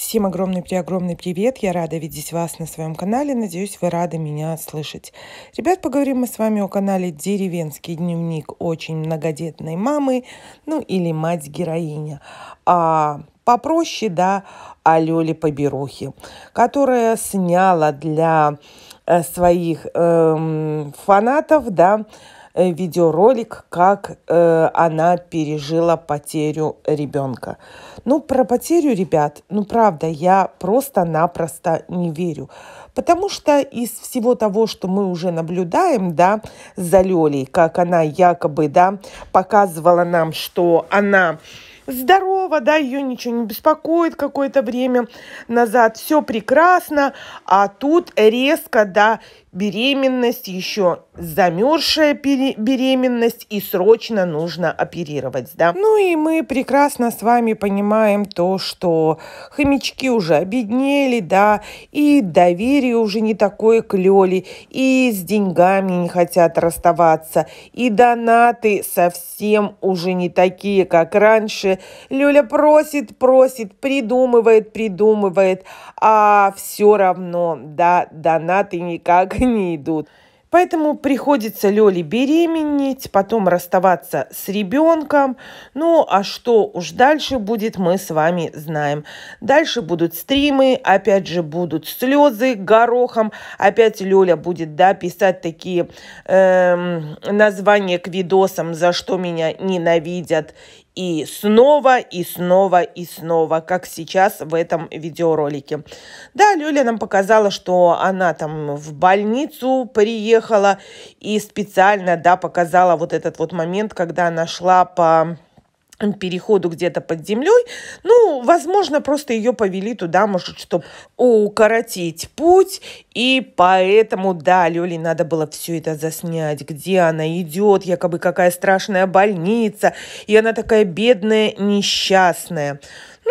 Всем огромный-преогромный привет! Я рада видеть вас на своем канале. Надеюсь, вы рады меня слышать. Ребят, поговорим мы с вами о канале «Деревенский дневник» очень многодетной мамы, ну или мать-героиня. А попроще, да, о Лёле Поберухе, которая сняла для э, своих эм, фанатов, да, Э, видеоролик, как э, она пережила потерю ребенка. Ну, про потерю, ребят, ну, правда, я просто-напросто не верю. Потому что из всего того, что мы уже наблюдаем, да, за Лёлей, как она якобы, да, показывала нам, что она здорова, да, ее ничего не беспокоит какое-то время назад, все прекрасно, а тут резко, да, беременность, еще замерзшая беременность, и срочно нужно оперировать, да. Ну и мы прекрасно с вами понимаем то, что хомячки уже обеднели, да, и доверие уже не такое клёли и с деньгами не хотят расставаться, и донаты совсем уже не такие, как раньше. Люля просит, просит, придумывает, придумывает, а все равно, да, донаты никак не идут. Поэтому приходится Лёле беременеть, потом расставаться с ребенком. Ну, а что уж дальше будет, мы с вами знаем. Дальше будут стримы, опять же будут слезы горохом. Опять Лёля будет, да, писать такие эм, названия к видосам, за что меня ненавидят и снова, и снова, и снова, как сейчас в этом видеоролике. Да, Люля нам показала, что она там в больницу приехала и специально, да, показала вот этот вот момент, когда она шла по переходу где-то под землей. Ну, возможно, просто ее повели туда, может, чтобы укоротить путь. И поэтому, да, Лёле надо было все это заснять, где она идет, якобы какая страшная больница. И она такая бедная, несчастная.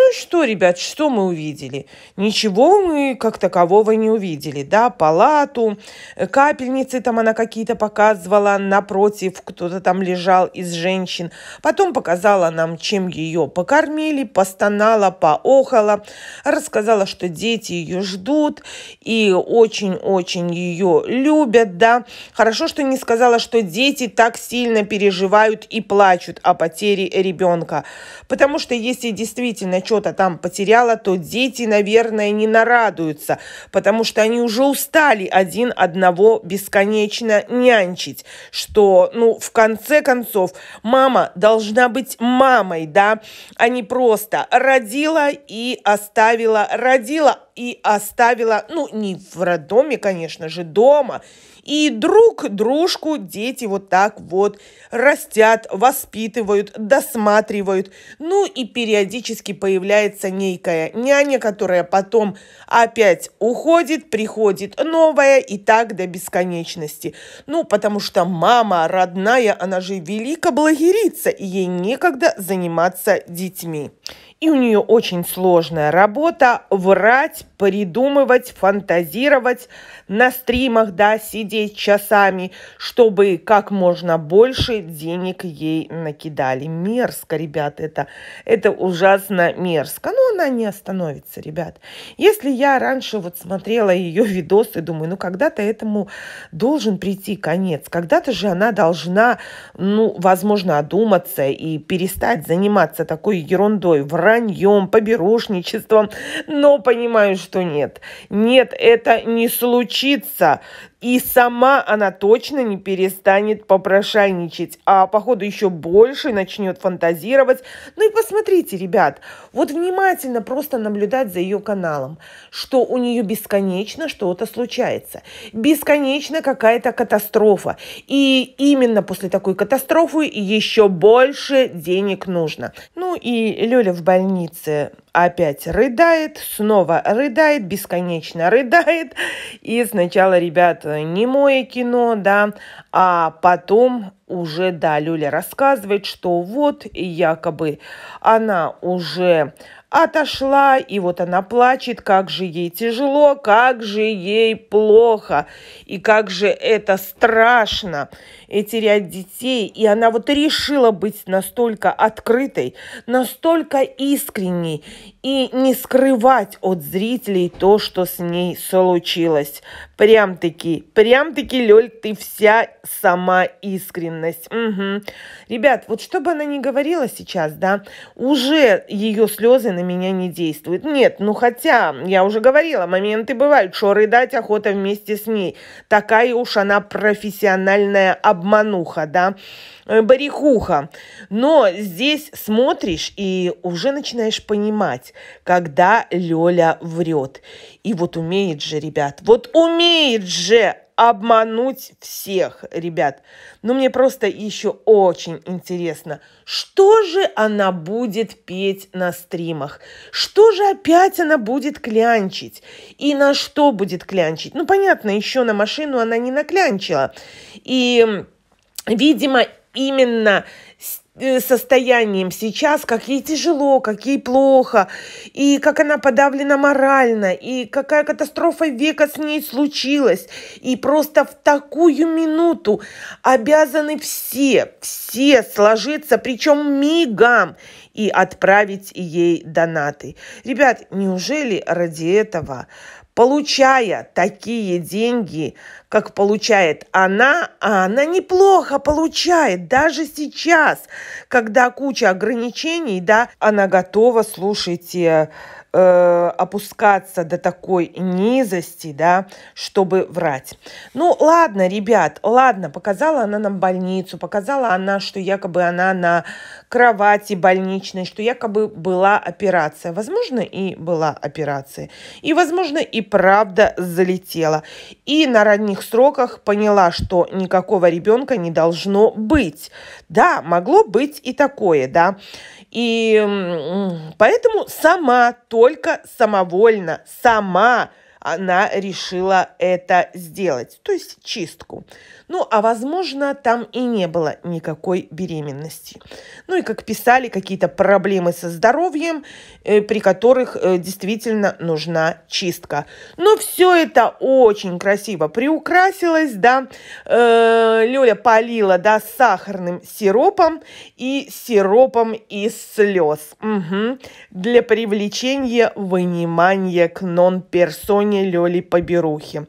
Ну и что, ребят, что мы увидели? Ничего мы как такового не увидели, да, палату, э, капельницы там она какие-то показывала, напротив кто-то там лежал из женщин. Потом показала нам, чем ее покормили, постонала, поохала, рассказала, что дети ее ждут и очень-очень ее любят, да. Хорошо, что не сказала, что дети так сильно переживают и плачут о потере ребенка, потому что если действительно что-то там потеряла, то дети, наверное, не нарадуются, потому что они уже устали один одного бесконечно нянчить, что, ну, в конце концов, мама должна быть мамой, да, а не просто родила и оставила, родила и оставила, ну, не в роддоме, конечно же, дома, и друг дружку дети вот так вот растят, воспитывают, досматривают. Ну и периодически появляется некая няня, которая потом опять уходит, приходит новая и так до бесконечности. Ну, потому что мама родная, она же велика великоблагерица, и ей некогда заниматься детьми. И у нее очень сложная работа – врать, придумывать, фантазировать, на стримах, да, сидеть сидеть часами, чтобы как можно больше денег ей накидали. Мерзко, ребят, это, это ужасно мерзко. Но она не остановится, ребят. Если я раньше вот смотрела ее видосы, думаю, ну когда-то этому должен прийти конец. Когда-то же она должна, ну, возможно, одуматься и перестать заниматься такой ерундой, враньем, поберушничеством. Но понимаю, что нет. Нет, это не случится. И с сама она точно не перестанет попрошайничать, а походу еще больше начнет фантазировать. Ну и посмотрите, ребят, вот внимательно просто наблюдать за ее каналом, что у нее бесконечно что-то случается, бесконечно какая-то катастрофа. И именно после такой катастрофы еще больше денег нужно. Ну и Лёля в больнице опять рыдает, снова рыдает, бесконечно рыдает. И сначала, ребят, мое кино, да, а потом уже, да, Люля рассказывает, что вот якобы она уже отошла, и вот она плачет, как же ей тяжело, как же ей плохо, и как же это страшно, и терять детей. И она вот решила быть настолько открытой, настолько искренней, и не скрывать от зрителей то, что с ней случилось. Прям-таки, прям-таки, Лёль, ты вся сама искренность. Угу. Ребят, вот что бы она ни говорила сейчас, да, уже ее слезы на меня не действуют. Нет, ну хотя, я уже говорила, моменты бывают, что рыдать охота вместе с ней. Такая уж она профессиональная обмануха, да, э, барихуха. Но здесь смотришь и уже начинаешь понимать, понять, когда Лёля врет. И вот умеет же, ребят, вот умеет же обмануть всех, ребят. Но ну, мне просто еще очень интересно, что же она будет петь на стримах? Что же опять она будет клянчить? И на что будет клянчить? Ну, понятно, еще на машину она не наклянчила. И, видимо, именно Э, состоянием сейчас, как ей тяжело, как ей плохо, и как она подавлена морально, и какая катастрофа века с ней случилась. И просто в такую минуту обязаны все, все сложиться, причем мигом, и отправить ей донаты. Ребят, неужели ради этого, получая такие деньги, как получает она, а она неплохо получает даже сейчас, когда куча ограничений, да, она готова, слушайте, э, опускаться до такой низости, да, чтобы врать. Ну, ладно, ребят, ладно, показала она нам больницу, показала она, что якобы она на кровати больничной, что якобы была операция. Возможно, и была операция. И, возможно, и правда залетела. И на ранних поздних сроках поняла, что никакого ребенка не должно быть. Да, могло быть и такое, да. И поэтому сама, только самовольно, сама она решила это сделать, то есть чистку. Ну, а возможно, там и не было никакой беременности. Ну и, как писали, какие-то проблемы со здоровьем, э, при которых э, действительно нужна чистка. Но все это очень красиво приукрасилось, да. Э, Лёля полила, да, сахарным сиропом и сиропом из слез. Угу. Для привлечения внимания к нон-персоне Лёли Поберухи.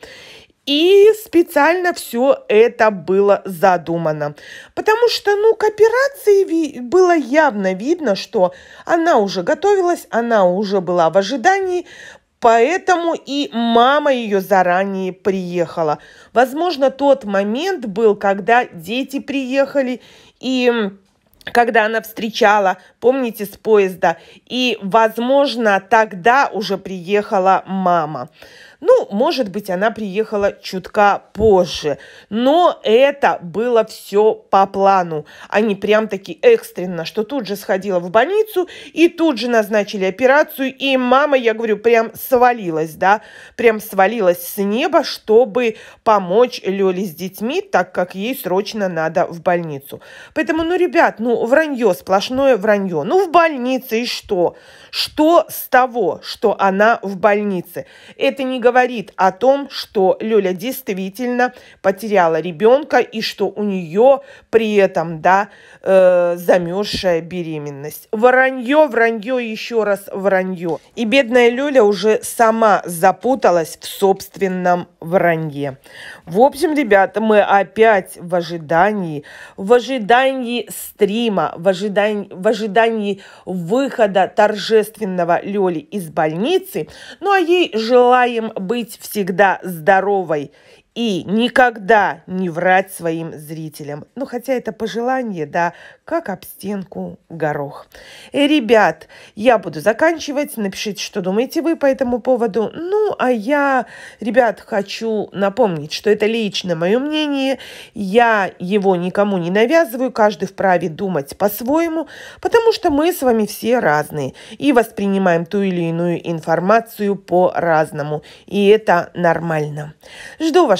И специально все это было задумано. Потому что, ну, к операции было явно видно, что она уже готовилась, она уже была в ожидании, Поэтому и мама ее заранее приехала. Возможно, тот момент был, когда дети приехали, и когда она встречала, помните, с поезда, и, возможно, тогда уже приехала мама. Ну, может быть, она приехала чутка позже. Но это было все по плану, а не прям таки экстренно, что тут же сходила в больницу и тут же назначили операцию. И мама, я говорю, прям свалилась, да, прям свалилась с неба, чтобы помочь Лёле с детьми, так как ей срочно надо в больницу. Поэтому, ну, ребят, ну, вранье, сплошное вранье. Ну, в больнице и что? Что с того, что она в больнице? Это не говорит говорит о том, что Лёля действительно потеряла ребенка и что у нее при этом, да, э, замерзшая беременность. Вранье, вранье, еще раз вранье. И бедная Лёля уже сама запуталась в собственном вранье. В общем, ребята, мы опять в ожидании, в ожидании стрима, в ожидании, в ожидании выхода торжественного Лёли из больницы. Ну а ей желаем быть всегда здоровой и никогда не врать своим зрителям. Ну, хотя это пожелание, да, как об стенку горох. И, э, ребят, я буду заканчивать. Напишите, что думаете вы по этому поводу. Ну, а я, ребят, хочу напомнить, что это лично мое мнение. Я его никому не навязываю. Каждый вправе думать по-своему, потому что мы с вами все разные и воспринимаем ту или иную информацию по-разному. И это нормально. Жду вас